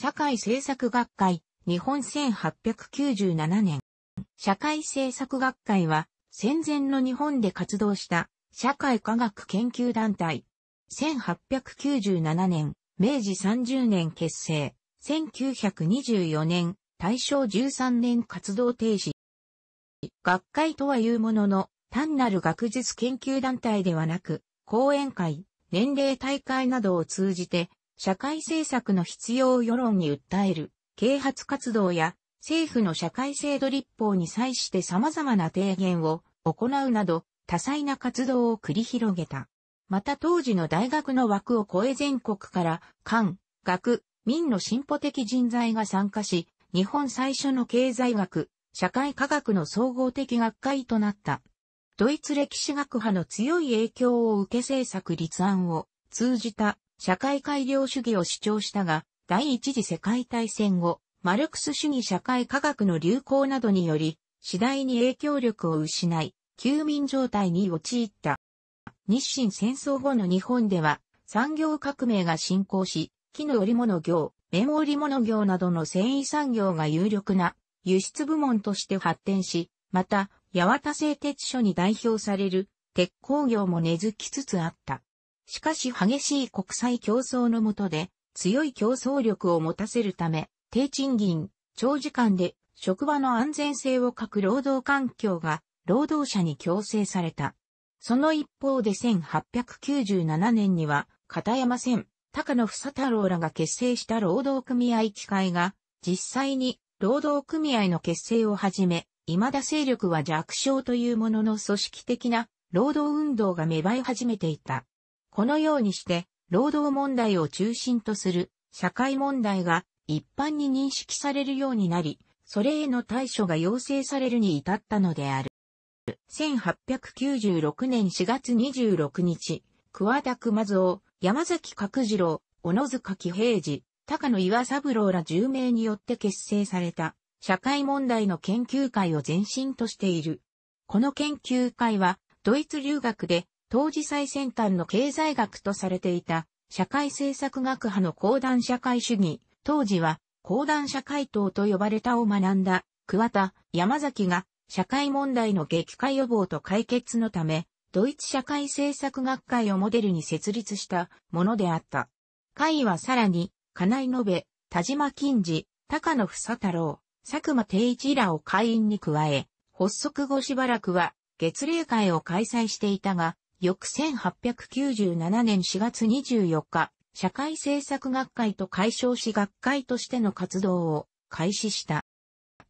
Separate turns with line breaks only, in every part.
社会政策学会、日本1897年。社会政策学会は、戦前の日本で活動した社会科学研究団体。1897年、明治30年結成。1924年、大正13年活動停止。学会とはいうものの、単なる学術研究団体ではなく、講演会、年齢大会などを通じて、社会政策の必要を世論に訴える、啓発活動や、政府の社会制度立法に際して様々な提言を行うなど、多彩な活動を繰り広げた。また当時の大学の枠を超え全国から、官、学、民の進歩的人材が参加し、日本最初の経済学、社会科学の総合的学会となった。ドイツ歴史学派の強い影響を受け政策立案を通じた社会改良主義を主張したが、第一次世界大戦後、マルクス主義社会科学の流行などにより、次第に影響力を失い、休眠状態に陥った。日清戦争後の日本では、産業革命が進行し、木の織物業、綿織物業などの繊維産業が有力な輸出部門として発展し、また、八幡製鉄所に代表される鉄鋼業も根付きつつあった。しかし激しい国際競争の下で強い競争力を持たせるため、低賃金、長時間で職場の安全性を欠く労働環境が労働者に強制された。その一方で1897年には片山線、高野房太郎らが結成した労働組合機会が実際に労働組合の結成をはじめ、未だ勢力は弱小というものの組織的な労働運動が芽生え始めていた。このようにして、労働問題を中心とする社会問題が一般に認識されるようになり、それへの対処が要請されるに至ったのである。1896年4月26日、桑田熊蔵、山崎角次郎、小野塚喜平次、高野岩三郎ら10名によって結成された社会問題の研究会を前身としている。この研究会はドイツ留学で当時最先端の経済学とされていた、社会政策学派の公段社会主義、当時は公段社会党と呼ばれたを学んだ、桑田、山崎が、社会問題の激化予防と解決のため、ドイツ社会政策学会をモデルに設立したものであった。会はさらに、金井延べ、田島金次、高野房太郎、佐久間定一らを会員に加え、発足後しばらくは月例会を開催していたが、翌1897年4月24日、社会政策学会と解消し学会としての活動を開始した。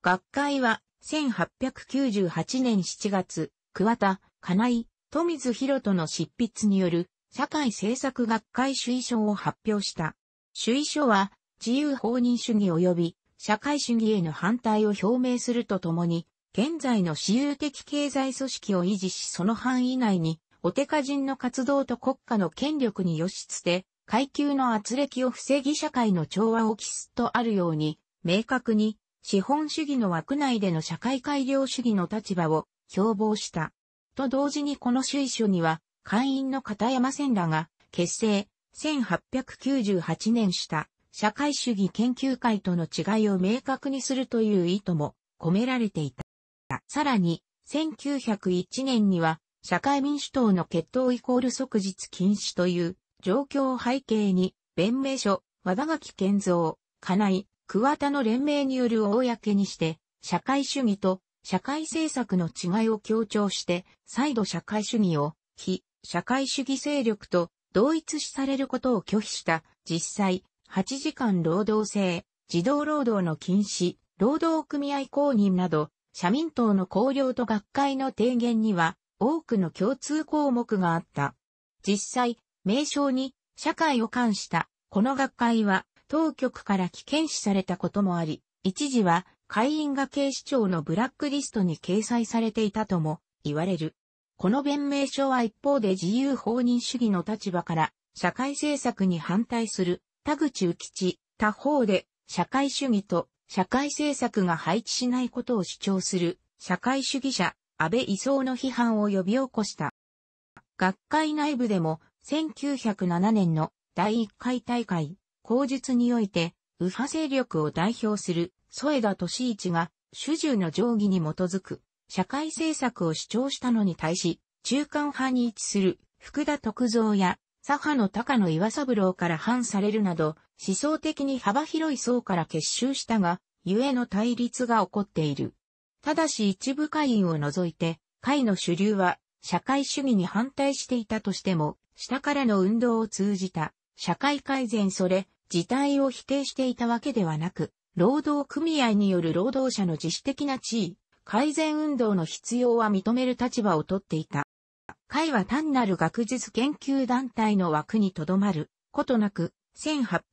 学会は1898年7月、桑田、金井、富津博との執筆による社会政策学会主意書を発表した。主意書は自由放任主義及び社会主義への反対を表明するとともに、現在の私有的経済組織を維持しその範囲内にオテカ人の活動と国家の権力によしつて、階級の圧力を防ぎ社会の調和を期すとあるように、明確に資本主義の枠内での社会改良主義の立場を標榜した。と同時にこの主意書には、会員の片山千らが、結成、1898年した社会主義研究会との違いを明確にするという意図も込められていた。さらに、1901年には社会民主党の決闘イコール即日禁止という状況を背景に、弁明書、和田垣健三、金井、桑田の連名による公にして、社会主義と社会政策の違いを強調して、再度社会主義を、非社会主義勢力と同一視されることを拒否した、実際、8時間労働制、児童労働の禁止、労働組合公認など、社民党の綱領と学会の提言には、多くの共通項目があった。実際、名称に社会を冠したこの学会は当局から危険視されたこともあり、一時は会員が警視庁のブラックリストに掲載されていたとも言われる。この弁明書は一方で自由放任主義の立場から社会政策に反対する田口浮吉、他方で社会主義と社会政策が配置しないことを主張する社会主義者安倍移送の批判を呼び起こした。学会内部でも1907年の第1回大会、口述において、右派勢力を代表する添田敏一が主従の定義に基づく社会政策を主張したのに対し、中間派に位置する福田徳造や左派の高野岩三郎から反されるなど、思想的に幅広い層から結集したが、ゆえの対立が起こっている。ただし一部会員を除いて、会の主流は社会主義に反対していたとしても、下からの運動を通じた社会改善それ自体を否定していたわけではなく、労働組合による労働者の自主的な地位、改善運動の必要は認める立場をとっていた。会は単なる学術研究団体の枠にとどまることなく、1898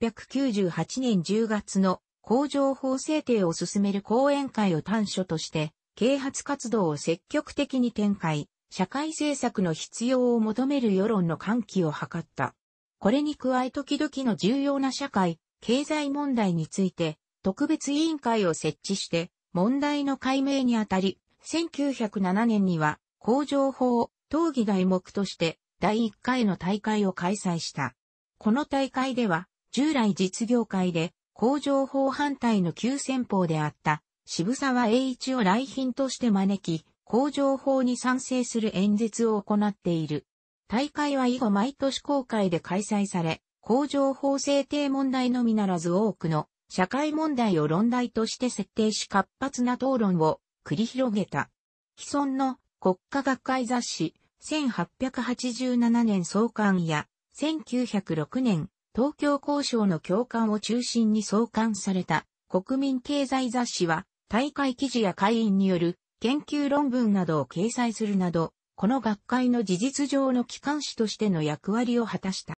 年10月の工場法制定を進める講演会を端緒として、啓発活動を積極的に展開、社会政策の必要を求める世論の喚起を図った。これに加え時々の重要な社会、経済問題について、特別委員会を設置して、問題の解明にあたり、1907年には、工場法討議題目として、第1回の大会を開催した。この大会では、従来実業界で工場法反対の急先鋒であった渋沢栄一を来賓として招き、工場法に賛成する演説を行っている。大会は以後毎年公開で開催され、工場法制定問題のみならず多くの社会問題を論題として設定し活発な討論を繰り広げた。既存の国家学会雑誌1887年創刊や1906年東京交渉の教官を中心に創刊された国民経済雑誌は大会記事や会員による研究論文などを掲載するなど、この学会の事実上の機関誌としての役割を果たした。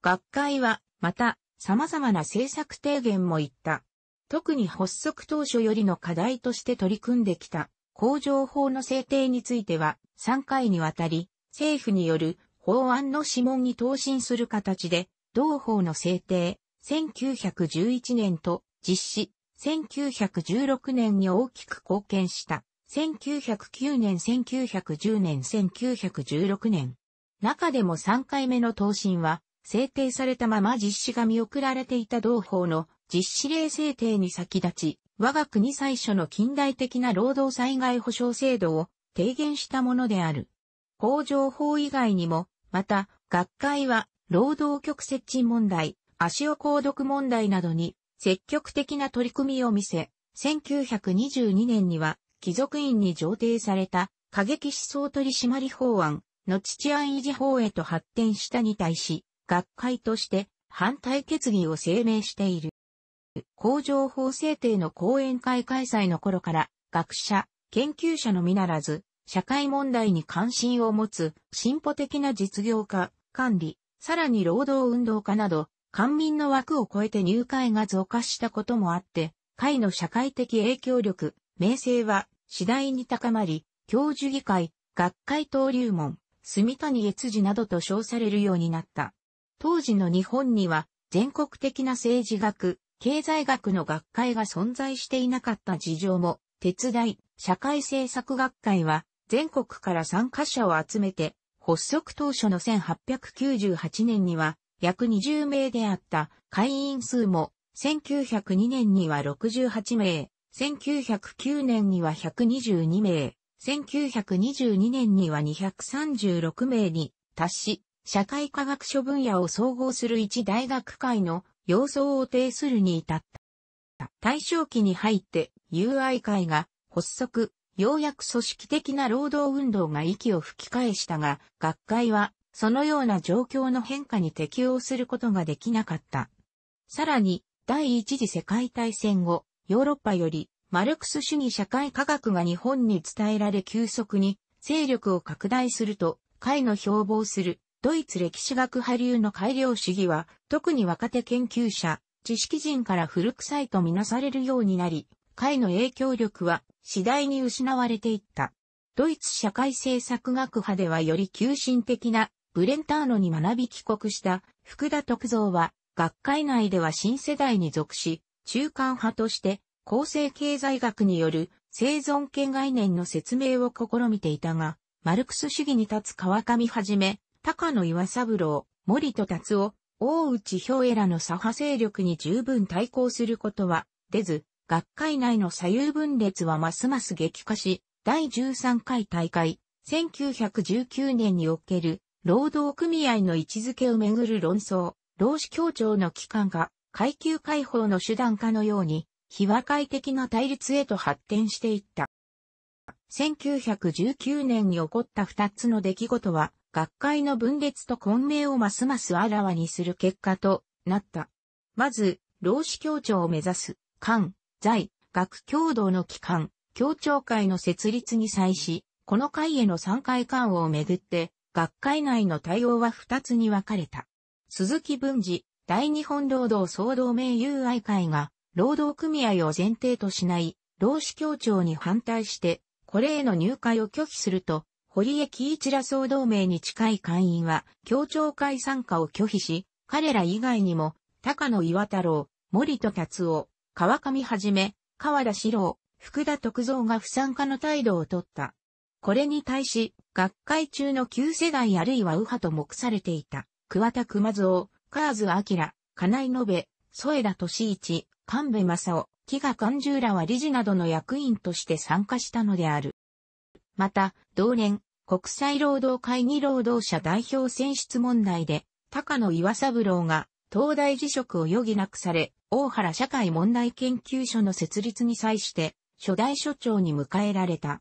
学会は、また、様々な政策提言も言った。特に発足当初よりの課題として取り組んできた工場法の制定については3回にわたり政府による法案の諮問に答申する形で同法の制定、1911年と実施、1916年に大きく貢献した。1909年、1910年、1916年。中でも3回目の答申は、制定されたまま実施が見送られていた同法の実施令制定に先立ち、我が国最初の近代的な労働災害保障制度を提言したものである。工場法以外にも、また、学会は労働局設置問題、足尾購読問題などに積極的な取り組みを見せ、1922年には貴族院に上呈された過激思想取締法案の治安維持法へと発展したに対し、学会として反対決議を声明している。工場法制定の講演会開催の頃から、学者、研究者のみならず、社会問題に関心を持つ進歩的な実業家、管理、さらに労働運動家など、官民の枠を超えて入会が増加したこともあって、会の社会的影響力、名声は次第に高まり、教授議会、学会登竜門、住谷悦次などと称されるようになった。当時の日本には全国的な政治学、経済学の学会が存在していなかった事情も、手伝い、社会政策学会は全国から参加者を集めて発足当初の1898年には約20名であった会員数も1902年には68名、1909年には122名、1922年には236名に達し、社会科学書分野を総合する一大学会の様相を呈するに至った。大正期に入って UI 会が発足、ようやく組織的な労働運動が息を吹き返したが、学会は、そのような状況の変化に適応することができなかった。さらに、第一次世界大戦後、ヨーロッパより、マルクス主義社会科学が日本に伝えられ急速に、勢力を拡大すると、会の標榜する、ドイツ歴史学派流の改良主義は、特に若手研究者、知識人から古臭いとみなされるようになり、会の影響力は次第に失われていった。ドイツ社会政策学派ではより急進的なブレンターノに学び帰国した福田徳造は学会内では新世代に属し、中間派として構成経済学による生存権概念の説明を試みていたが、マルクス主義に立つ川上はじめ、高野岩三郎、森戸達夫、大内氷江らの左派勢力に十分対抗することは出ず、学会内の左右分裂はますます激化し、第13回大会、1919年における、労働組合の位置づけをめぐる論争、労使協調の機関が、階級解放の手段かのように、非和解的な対立へと発展していった。1919年に起こった2つの出来事は、学会の分裂と混迷をますますあらわにする結果となった。まず、労使協調を目指す、官、在、学共同の機関、協調会の設立に際し、この会への参会官をめぐって、学会内の対応は二つに分かれた。鈴木文治、大日本労働総同盟友愛会が、労働組合を前提としない、労使協調に反対して、これへの入会を拒否すると、堀江貴一ら総同盟に近い会員は、協調会参加を拒否し、彼ら以外にも、高野岩太郎、森戸達夫、川上はじめ、河田志郎、福田徳造が不参加の態度をとった。これに対し、学会中の旧世代あるいは右派と目されていた、桑田熊蔵、河津明、金井延添田敏一、神戸正夫、木賀勘十らは理事などの役員として参加したのである。また、同年、国際労働会議労働者代表選出問題で、高野岩三郎が、東大辞職を余儀なくされ、大原社会問題研究所の設立に際して、初代所長に迎えられた。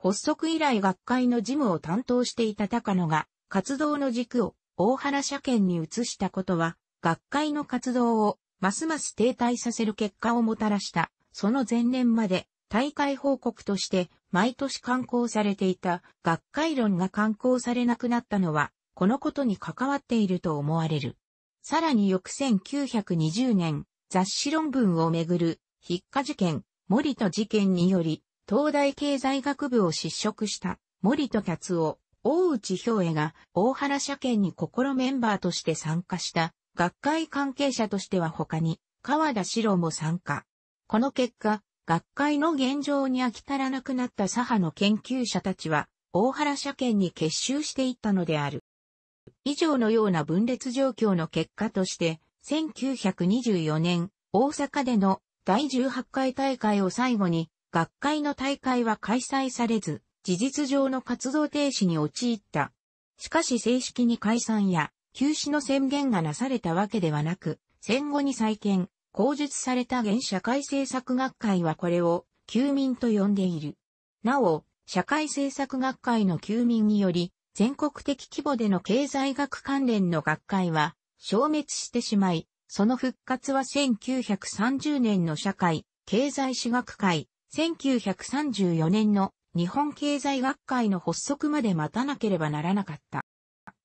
発足以来学会の事務を担当していた高野が、活動の軸を大原社研に移したことは、学会の活動をますます停滞させる結果をもたらした。その前年まで大会報告として毎年刊行されていた学会論が刊行されなくなったのは、このことに関わっていると思われる。さらに翌1920年、雑誌論文をめぐる、筆下事件、森と事件により、東大経済学部を失職した森と達夫、大内兵衛が大原社権に心メンバーとして参加した学会関係者としては他に川田史郎も参加。この結果、学会の現状に飽き足らなくなった左派の研究者たちは大原社権に結集していったのである。以上のような分裂状況の結果として1924年、大阪での第18回大会を最後に、学会の大会は開催されず、事実上の活動停止に陥った。しかし正式に解散や休止の宣言がなされたわけではなく、戦後に再建、口述された現社会政策学会はこれを休民と呼んでいる。なお、社会政策学会の休民により、全国的規模での経済学関連の学会は、消滅してしまい、その復活は1930年の社会、経済史学会、1934年の日本経済学会の発足まで待たなければならなかった。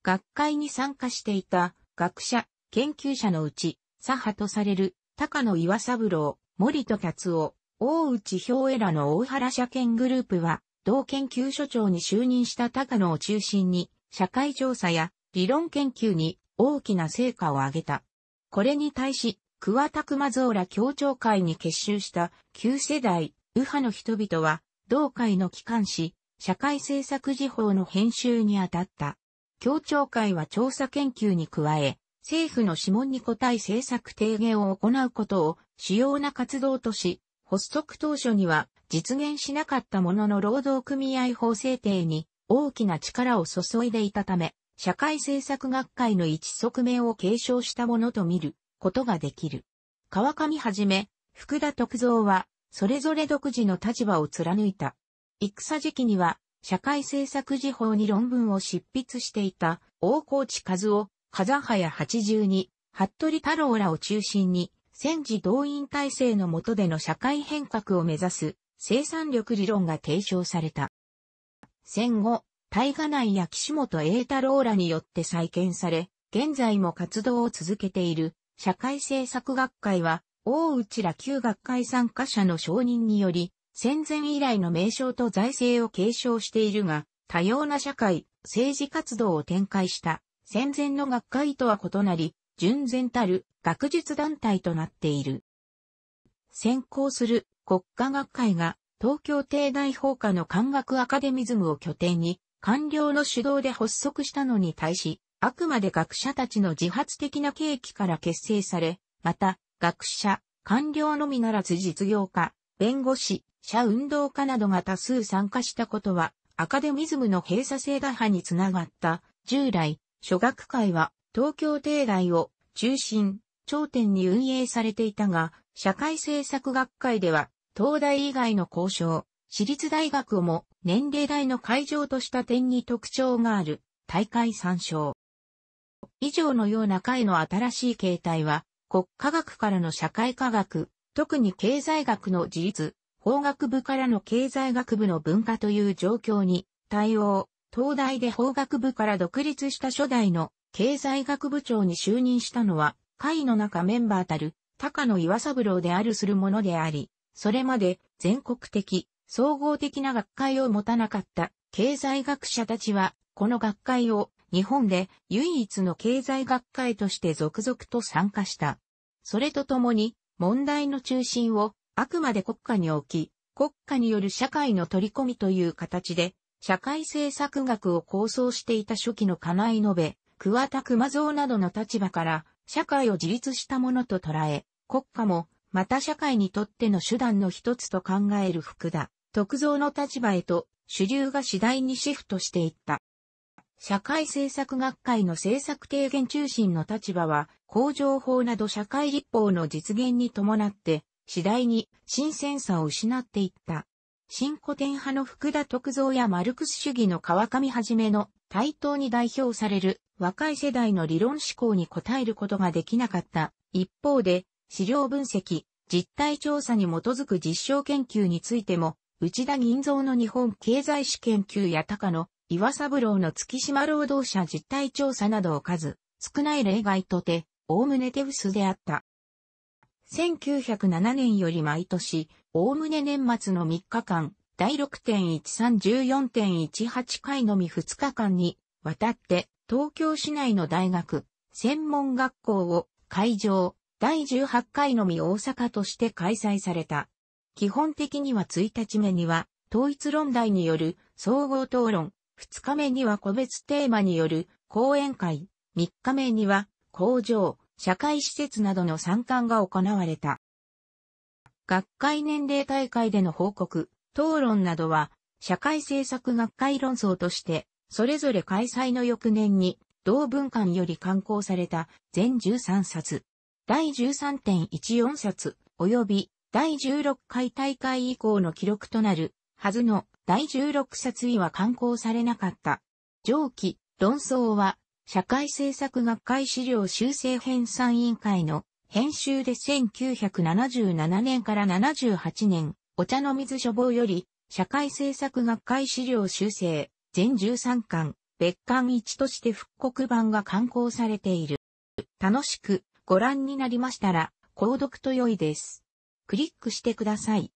学会に参加していた学者、研究者のうち、左派とされる高野岩三郎、森戸達夫、大内兵衛らの大原社研グループは、同研究所長に就任した高野を中心に、社会調査や理論研究に大きな成果を上げた。これに対し、桑田熊蔵ら協調会に結集した旧世代、右派の人々は、同会の機関誌、社会政策時報の編集に当たった。協調会は調査研究に加え、政府の諮問に答え政策提言を行うことを主要な活動とし、発足当初には実現しなかったものの労働組合法制定に大きな力を注いでいたため、社会政策学会の一側面を継承したものと見ることができる。川上はじめ、福田徳造は、それぞれ独自の立場を貫いた。戦時期には、社会政策時報に論文を執筆していた、大河内和夫、風早八十二、服部太郎らを中心に、戦時動員体制の下での社会変革を目指す、生産力理論が提唱された。戦後、大河内や岸本栄太郎らによって再建され、現在も活動を続けている社会政策学会は、大内ら旧学会参加者の承認により、戦前以来の名称と財政を継承しているが、多様な社会、政治活動を展開した戦前の学会とは異なり、純然たる学術団体となっている。先行する国家学会が東京帝大法科の漢学アカデミズムを拠点に官僚の主導で発足したのに対し、あくまで学者たちの自発的な契機から結成され、また、学者、官僚のみならず実業家、弁護士、社運動家などが多数参加したことは、アカデミズムの閉鎖性打破につながった。従来、諸学会は東京帝大を中心、頂点に運営されていたが、社会政策学会では、東大以外の交渉、私立大学をも年齢代の会場とした点に特徴がある大会参照。以上のような会の新しい形態は国科学からの社会科学、特に経済学の自立、法学部からの経済学部の文化という状況に対応、東大で法学部から独立した初代の経済学部長に就任したのは会の中メンバーたる高野岩三郎であるするものであり、それまで全国的総合的な学会を持たなかった経済学者たちは、この学会を日本で唯一の経済学会として続々と参加した。それとともに、問題の中心をあくまで国家に置き、国家による社会の取り込みという形で、社会政策学を構想していた初期の金井延べ、桑田熊蔵などの立場から、社会を自立したものと捉え、国家も、また社会にとっての手段の一つと考える福田。特造の立場へと主流が次第にシフトしていった。社会政策学会の政策提言中心の立場は、工場法など社会立法の実現に伴って、次第に新鮮さを失っていった。新古典派の福田特造やマルクス主義の川上はじめの対等に代表される若い世代の理論思考に応えることができなかった。一方で、資料分析、実態調査に基づく実証研究についても内田銀蔵の日本経済史研究や高野、岩三郎の月島労働者実態調査などを数、少ない例外とて、おおむね手薄であった。1907年より毎年、おおむね年末の3日間、第6.1314.18回のみ2日間に、わたって、東京市内の大学、専門学校を、会場、第18回のみ大阪として開催された。基本的には1日目には、統一論題による総合討論、2日目には個別テーマによる講演会、3日目には工場、社会施設などの参観が行われた。学会年齢大会での報告、討論などは、社会政策学会論争として、それぞれ開催の翌年に、同文館より刊行された全13冊、第13.14冊、及び第16回大会以降の記録となるはずの第16冊位は刊行されなかった。上記、論争は、社会政策学会資料修正編纂委員会の編集で1977年から78年、お茶の水書房より、社会政策学会資料修正、全13巻、別巻1として復刻版が刊行されている。楽しくご覧になりましたら、購読と良いです。クリックしてください。